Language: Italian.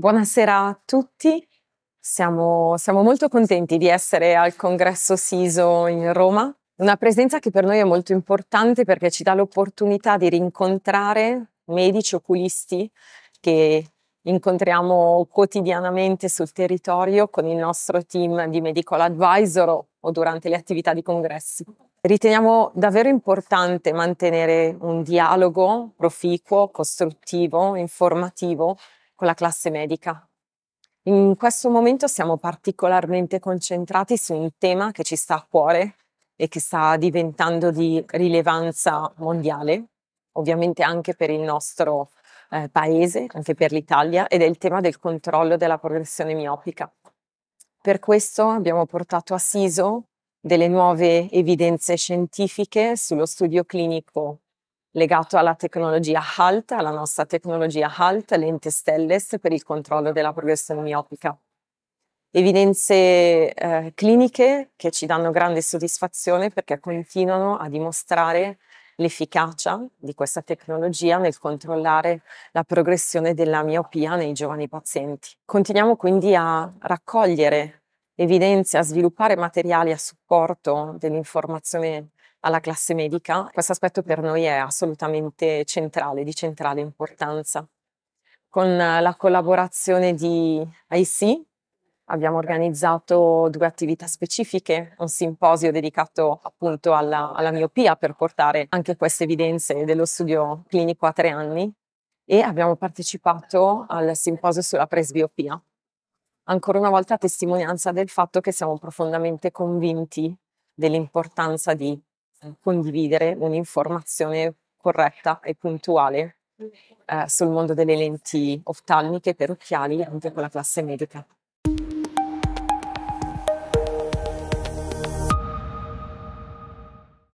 Buonasera a tutti, siamo, siamo, molto contenti di essere al congresso SISO in Roma, una presenza che per noi è molto importante perché ci dà l'opportunità di rincontrare medici oculisti che incontriamo quotidianamente sul territorio con il nostro team di medical advisor o durante le attività di congresso. Riteniamo davvero importante mantenere un dialogo proficuo, costruttivo, informativo con la classe medica. In questo momento siamo particolarmente concentrati su un tema che ci sta a cuore e che sta diventando di rilevanza mondiale, ovviamente anche per il nostro eh, paese, anche per l'Italia, ed è il tema del controllo della progressione miopica. Per questo abbiamo portato a Siso delle nuove evidenze scientifiche sullo studio clinico legato alla tecnologia HALT, alla nostra tecnologia HALT, lente Stelles per il controllo della progressione miopica. Evidenze eh, cliniche che ci danno grande soddisfazione perché continuano a dimostrare l'efficacia di questa tecnologia nel controllare la progressione della miopia nei giovani pazienti. Continuiamo quindi a raccogliere evidenze, a sviluppare materiali a supporto dell'informazione alla classe medica. Questo aspetto per noi è assolutamente centrale, di centrale importanza. Con la collaborazione di IC abbiamo organizzato due attività specifiche, un simposio dedicato appunto alla, alla miopia per portare anche queste evidenze dello studio clinico a tre anni e abbiamo partecipato al simposio sulla presbiopia. Ancora una volta testimonianza del fatto che siamo profondamente convinti dell'importanza di condividere un'informazione corretta e puntuale eh, sul mondo delle lenti oftalmiche per occhiali anche con la classe medica.